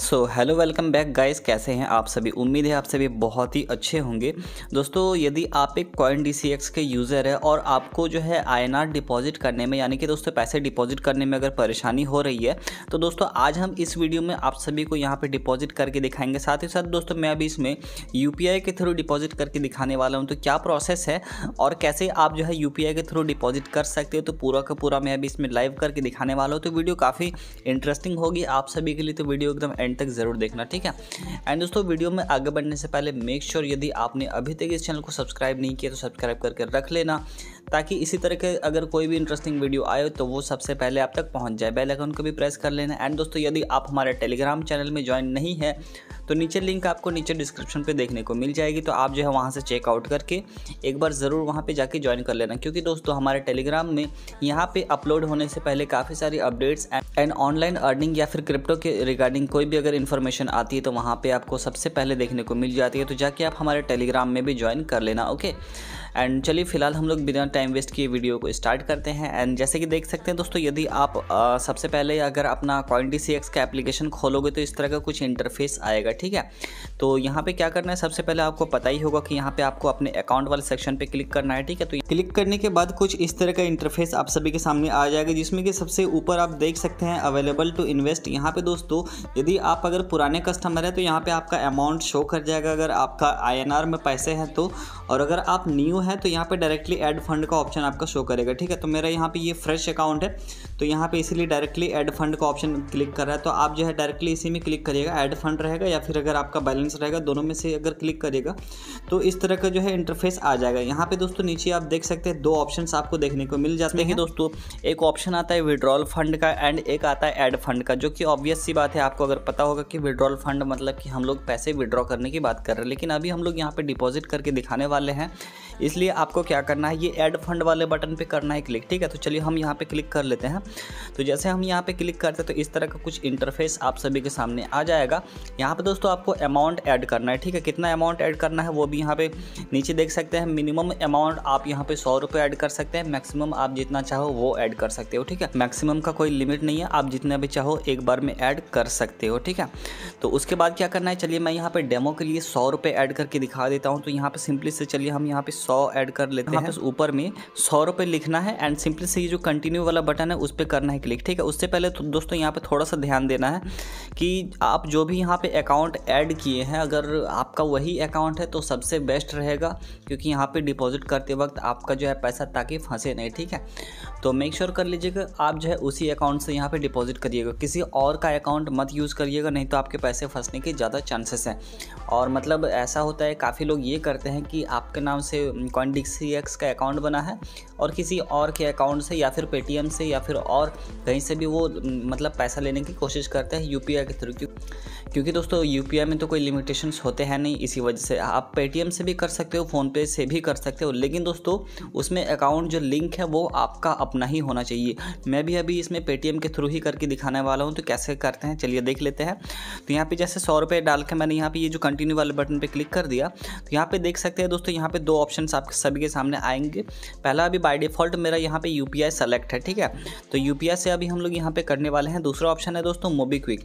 सो hello welcome back guys कैसे हैं आप सभी उम्मीद है आप सभी बहुत ही अच्छे होंगे दोस्तों यदि आप एक कॉइन डी के यूज़र है और आपको जो है आई डिपॉजिट करने में यानी कि दोस्तों पैसे डिपॉजिट करने में अगर परेशानी हो रही है तो दोस्तों आज हम इस वीडियो में आप सभी को यहाँ पर डिपॉजिट करके दिखाएंगे साथ ही साथ दोस्तों मैं अभी इसमें यू के थ्रू डिपॉजिट करके दिखाने वाला हूँ तो क्या प्रोसेस है और कैसे आप जो है यू के थ्रू डिपॉजिट कर सकते हो तो पूरा का पूरा मैं अभी इसमें लाइव करके दिखाने वाला हूँ तो वीडियो काफ़ी इंटरेस्टिंग होगी आप सभी के लिए तो वीडियो एकदम एंड तक ज़रूर देखना ठीक है एंड दोस्तों वीडियो में आगे बढ़ने से पहले मेक श्योर sure यदि आपने अभी तक इस चैनल को सब्सक्राइब नहीं किया तो सब्सक्राइब करके रख लेना ताकि इसी तरह के अगर कोई भी इंटरेस्टिंग वीडियो आए तो वो सबसे पहले आप तक पहुंच जाए बेल आइकन को भी प्रेस कर लेना एंड दोस्तों यदि आप हमारे टेलीग्राम चैनल में ज्वाइन नहीं है तो नीचे लिंक आपको नीचे डिस्क्रिप्शन पे देखने को मिल जाएगी तो आप जो है वहाँ से चेकआउट करके एक बार ज़रूर वहाँ पे जाके ज्वाइन कर लेना क्योंकि दोस्तों हमारे टेलीग्राम में यहाँ पे अपलोड होने से पहले काफ़ी सारी अपडेट्स एंड ऑनलाइन अर्निंग या फिर क्रिप्टो के रिगार्डिंग कोई भी अगर इन्फॉर्मेशन आती है तो वहाँ पर आपको सबसे पहले देखने को मिल जाती है तो जाके आप हमारे टेलीग्राम में भी ज्वाइन कर लेना ओके एंड चलिए फिलहाल हम लोग बिना टाइम वेस्ट किए वीडियो को स्टार्ट करते हैं एंड जैसे कि देख सकते हैं दोस्तों यदि आप सबसे पहले अगर अपना कॉइन डी का एप्लीकेशन खोलोगे तो इस तरह का कुछ इंटरफेस आएगा ठीक है तो यहाँ पर क्या करना है सबसे पहले आपको पता ही होगा कि यहाँ पर आपको अपने अकाउंट वाले सेक्शन पर क्लिक करना है ठीक है तो क्लिक करने के बाद कुछ इस तरह का इंटरफेस आप सभी के सामने आ जाएगा जिसमें कि सबसे ऊपर आप देख सकते हैं अवेलेबल टू इन्वेस्ट यहाँ पे दोस्तों यदि आप अगर पुराने कस्टमर हैं तो यहाँ पे आपका अमाउंट शो कर जाएगा अगर आपका आई में पैसे हैं तो और अगर आप न्यू न्यू है तो यहाँ पे डायरेक्टली एड फंड का ऑप्शन आपका शो करेगा ठीक है तो मेरा यहाँ पे ये फ्रेश अकाउंट है तो यहाँ पे इसीलिए डायरेक्टली एड फंड का ऑप्शन क्लिक कर रहा है तो आप जो है डायरेक्टली इसी में क्लिक करिएगा एड फंड रहेगा या फिर अगर आपका बैलेंस रहेगा दोनों में से अगर क्लिक करिएगा तो इस तरह का जो है इंटरफेस आ जाएगा यहाँ पे दोस्तों नीचे आप देख सकते हैं दो ऑप्शन आपको देखने को मिल जाते हैं दोस्तों एक ऑप्शन आता है विड्रॉल फंड का एंड एक आता है एड फंड का जो कि ऑब्वियस सी बात है आपको अगर पता होगा कि विड्रॉल फंड मतलब कि हम लोग पैसे विड्रॉ करने की बात कर रहे हैं लेकिन अभी हम लोग यहाँ पे डिपॉजिट करके दिखाने वाले हैं इसलिए आपको क्या करना है ये एड फंड वाले बटन पर करना है क्लिक ठीक है तो चलिए हम यहाँ पर क्लिक कर लेते हैं तो जैसे हम यहाँ पे क्लिक करते हैं तो इस तरह का कुछ इंटरफेस आप सभी के सामने आ जाएगा यहाँ पर दोस्तों आपको अमाउंट ऐड करना है ठीक है कितना अमाउंट ऐड करना है वो भी यहाँ पे नीचे देख सकते हैं मिनिमम अमाउंट आप यहाँ पे सौ रुपये ऐड कर सकते हैं मैक्सिमम आप जितना चाहो वो ऐड कर सकते हो ठीक है मैक्सिमम का कोई लिमिट नहीं है आप जितना भी चाहो एक बार में ऐड कर सकते हो ठीक है तो उसके बाद क्या करना है चलिए मैं यहाँ पे डेमो के लिए सौ रुपये ऐड करके दिखा देता हूँ तो यहाँ पे सिंपली से चलिए हम यहाँ पे सौ सौ ऐड कर लेते हाँ हैं तो ऊपर में सौ रुपये लिखना है एंड सिंपली से ये जो कंटिन्यू वाला बटन है उस पर करना है क्लिक ठीक है उससे पहले तो दोस्तों यहाँ पर थोड़ा सा ध्यान देना है कि आप जो भी यहाँ पे अकाउंट ऐड किए हैं अगर आपका वही अकाउंट है तो सबसे बेस्ट रहेगा क्योंकि यहाँ पर डिपॉजिट करते वक्त आपका जो है पैसा ताकि फंसे नहीं ठीक है तो मेक श्योर कर लीजिएगा आप जो है उसी अकाउंट से यहाँ पर डिपॉजिट करिएगा किसी और का अकाउंट मत यूज़ करिएगा नहीं तो आपके पैसे फंसने के ज़्यादा चांसेस हैं और मतलब ऐसा होता है काफ़ी लोग ये करते हैं कि आपके नाम से बिटकॉइन डी का अकाउंट बना है और किसी और के अकाउंट से या फिर पेटीएम से या फिर और कहीं से भी वो मतलब पैसा लेने की कोशिश करते हैं यू के थ्रू क्यों क्योंकि दोस्तों यू में तो कोई लिमिटेशन होते हैं नहीं इसी वजह से आप पेटीएम से भी कर सकते हो फ़ोनपे से भी कर सकते हो लेकिन दोस्तों उसमें अकाउंट जो लिंक है वो आपका अपना ही होना चाहिए मैं भी अभी इसमें पेटीएम के थ्रू ही करके दिखाने वाला हूँ तो कैसे करते हैं चलिए देख लेते हैं तो यहाँ पर जैसे सौ रुपये डाल के मैंने यहाँ पर ये जो कंटिन्यू वाले बटन पर क्लिक कर दिया तो यहाँ पर देख सकते हैं दोस्तों यहाँ पर दो ऑप्शन आपके सभी के सामने आएंगे पहला अभी बाई डिफ़ॉल्ट मेरा यहाँ पर यू सेलेक्ट है ठीक है तो यू से अभी हम लोग यहाँ पर करने वाले हैं दूसरा ऑप्शन है दोस्तों क्विक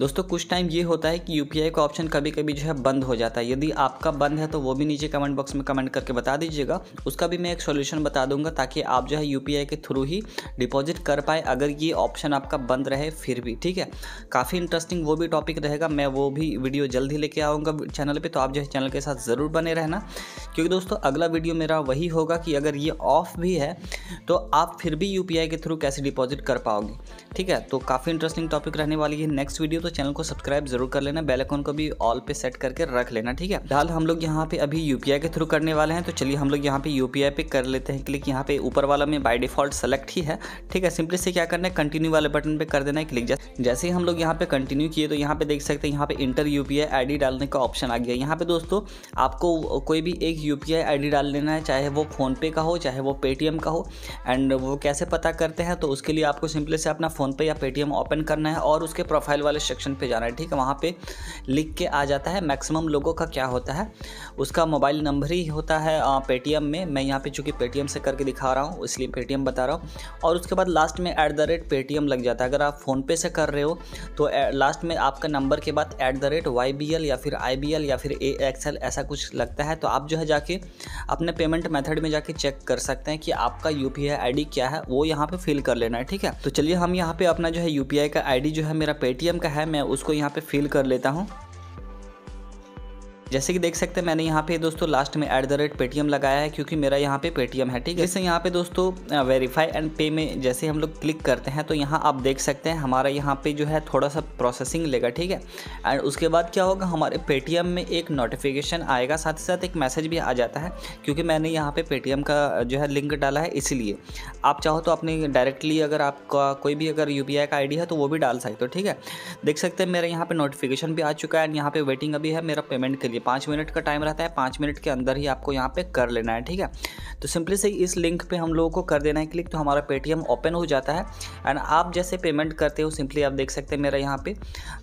दोस्तों कुछ टाइम ये होता है कि यू का ऑप्शन कभी कभी जो है बंद हो जाता है यदि आपका बंद है तो वो भी नीचे कमेंट बॉक्स में कमेंट करके बता दीजिएगा उसका भी मैं एक सोल्यूशन बता दूंगा ताकि आप जो है यू के थ्रू ही डिपॉजिट कर पाए अगर ये ऑप्शन आपका बंद रहे फिर भी ठीक है काफ़ी इंटरेस्टिंग वो भी टॉपिक रहेगा मैं वो भी वीडियो जल्द ही लेके आऊँगा चैनल पर तो आप जो है चैनल के साथ ज़रूर बने रहना क्योंकि दोस्तों अगला वीडियो मेरा वही होगा कि अगर ये ऑफ भी है तो आप फिर भी यू के थ्रू कैसे डिपॉजिट कर पाओगे ठीक है तो काफ़ी इंटरेस्टिंग टॉपिक रहने वाली है नेक्स्ट वीडियो तो चैनल को सब्सक्राइब जरूर कर लेना बेलकॉन को भी ऑल पे सेट करके रख लेना ठीक है फिलहाल हम लोग यहाँ पे अभी यू के थ्रू करने वाले हैं तो चलिए हम लोग यहाँ पे यू पे कर लेते हैं क्लिक यहाँ पे ऊपर वाला में बाई डिफॉल्ट सेलेक्ट ही है ठीक है सिंपली से क्या करना है कंटिन्यू वाले बटन पर कर देना है क्लिक जैसे ही हम लोग यहाँ पे कंटिन्यू किए तो यहाँ पे देख सकते हैं यहाँ पे इंटर यू पी आई डालने का ऑप्शन आ गया यहाँ पे दोस्तों आपको कोई भी एक यू पी आई डाल लेना है चाहे वो फ़ोनपे का हो चाहे वो पेटीएम का हो एंड वो कैसे पता करते हैं तो उसके लिए आपको सिंपली से अपना फ़ोनपे या पेटीएम ओपन करना है और उसके प्रोफाइल वाले सेक्शन पर जाना है ठीक है वहाँ पर लिख के आ जाता है मैक्सिमम लोगों का क्या होता है उसका मोबाइल नंबर ही होता है पेटीएम में मैं यहाँ पे चूँकि पेटीएम से करके दिखा रहा हूँ इसलिए पेटीएम बता रहा हूँ और उसके बाद लास्ट में ऐट द रेट पेटीएम लग जाता है अगर आप फ़ोनपे से कर रहे हो तो लास्ट में आपका नंबर के बाद at the rate Y B L या फिर आई बी एल या फिर ए एक्स एल ऐसा कुछ लगता है तो आप जो है जाके अपने पेमेंट मेथड में जाके चेक कर सकते हैं कि आपका यू पी आई क्या है वो यहाँ पे फिल कर लेना है ठीक है तो चलिए हम यहाँ पे अपना जो है यू का आई जो है मेरा पेटीएम का है मैं उसको यहाँ पे फिल कर लेता हूँ जैसे कि देख सकते हैं मैंने यहाँ पे दोस्तों लास्ट में एट द रेट पेटीएम लगाया है क्योंकि मेरा यहाँ पे पेटीएम है ठीक है जैसे यहाँ पे दोस्तों वेरीफाई एंड पे में जैसे हम लोग क्लिक करते हैं तो यहाँ आप देख सकते हैं हमारा यहाँ पे जो है थोड़ा सा प्रोसेसिंग लेगा ठीक है एंड उसके बाद क्या होगा हमारे पेटीएम में एक नोटिफिकेशन आएगा साथ ही साथ एक मैसेज भी आ जाता है क्योंकि मैंने यहाँ पे पेटीएम का जो है लिंक डाला है इसीलिए आप चाहो तो अपने डायरेक्टली अगर आपका कोई भी अगर यू का आई है तो वो भी डाल सकते हो ठीक है देख सकते हैं मेरा यहाँ पर नोटिफिकेशन भी आ चुका है एंड यहाँ पर वेटिंग अभी है मेरा पेमेंट के लिए ये पाँच मिनट का टाइम रहता है पाँच मिनट के अंदर ही आपको यहाँ पे कर लेना है ठीक है तो सिंपली से इस लिंक पे हम लोगों को कर देना है क्लिक तो हमारा पेटीएम ओपन हो जाता है एंड आप जैसे पेमेंट करते हो सिंपली आप देख सकते हैं मेरा यहाँ पे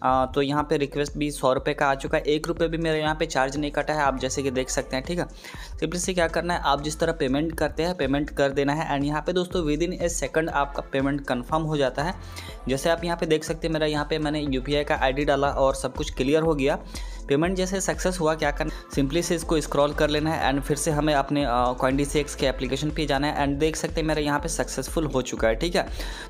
आ, तो यहाँ पे रिक्वेस्ट भी सौ रुपये का आ चुका है एक रुपये भी मेरे यहाँ पे चार्ज नहीं कटा है आप जैसे कि देख सकते हैं ठीक है सिंपली से क्या करना है आप जिस तरह पेमेंट करते हैं पेमेंट कर देना है एंड यहाँ पर दोस्तों विद इन ए सेकेंड आपका पेमेंट कन्फर्म हो जाता है जैसे आप यहाँ पर देख सकते हैं मेरा यहाँ पर मैंने यू का आई डाला और सब कुछ क्लियर हो गया पेमेंट जैसे सक्सेस हुआ क्या करना सिंपली से इसको स्क्रॉल कर लेना है एंड फिर से हमें अपने क्वेंटी सिक्स के एप्लीकेशन पे जाना है एंड देख सकते हैं मेरा यहाँ पे सक्सेसफुल हो चुका है ठीक है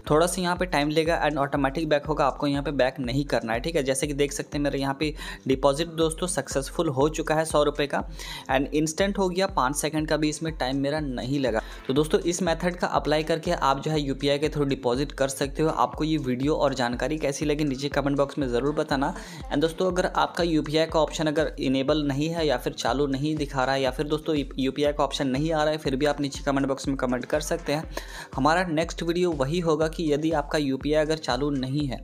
थोड़ा सा यहाँ पे टाइम लेगा एंड ऑटोमेटिक बैक होगा आपको यहाँ पे बैक नहीं करना है ठीक है जैसे कि देख सकते हैं मेरे यहाँ पे डिपॉजिट दोस्तों सक्सेसफुल हो चुका है सौ रुपये का एंड इंस्टेंट हो गया पाँच सेकेंड का भी इसमें टाइम मेरा नहीं लगा तो दोस्तों इस मेथड का अप्लाई करके आप जो है यू के थ्रू डिपॉजिट कर सकते हो आपको ये वीडियो और जानकारी कैसी लगी नीचे कमेंट बॉक्स में ज़रूर बताना एंड दोस्तों अगर आपका यू का ऑप्शन अगर इनेबल नहीं है या फिर चालू नहीं दिखा रहा है या फिर दोस्तों यू का ऑप्शन नहीं आ रहा है फिर भी आप नीचे कमेंट बॉक्स में कमेंट कर सकते हैं हमारा नेक्स्ट वीडियो वही होगा कि यदि आपका यू अगर चालू नहीं है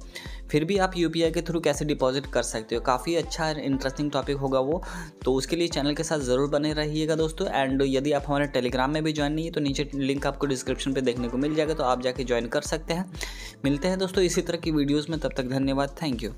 फिर भी आप यू के थ्रू कैसे डिपॉजिट कर सकते हो काफ़ी अच्छा इंटरेस्टिंग टॉपिक होगा वो तो उसके लिए चैनल के साथ ज़रूर बने रहिएगा दोस्तों एंड यदि आप हमारे टेलीग्राम में भी ज्वाइन नहीं है तो नीचे लिंक आपको डिस्क्रिप्शन पर देखने को मिल जाएगा तो आप जाके ज्वाइन कर सकते हैं मिलते हैं दोस्तों इसी तरह की वीडियोज़ में तब तक धन्यवाद थैंक यू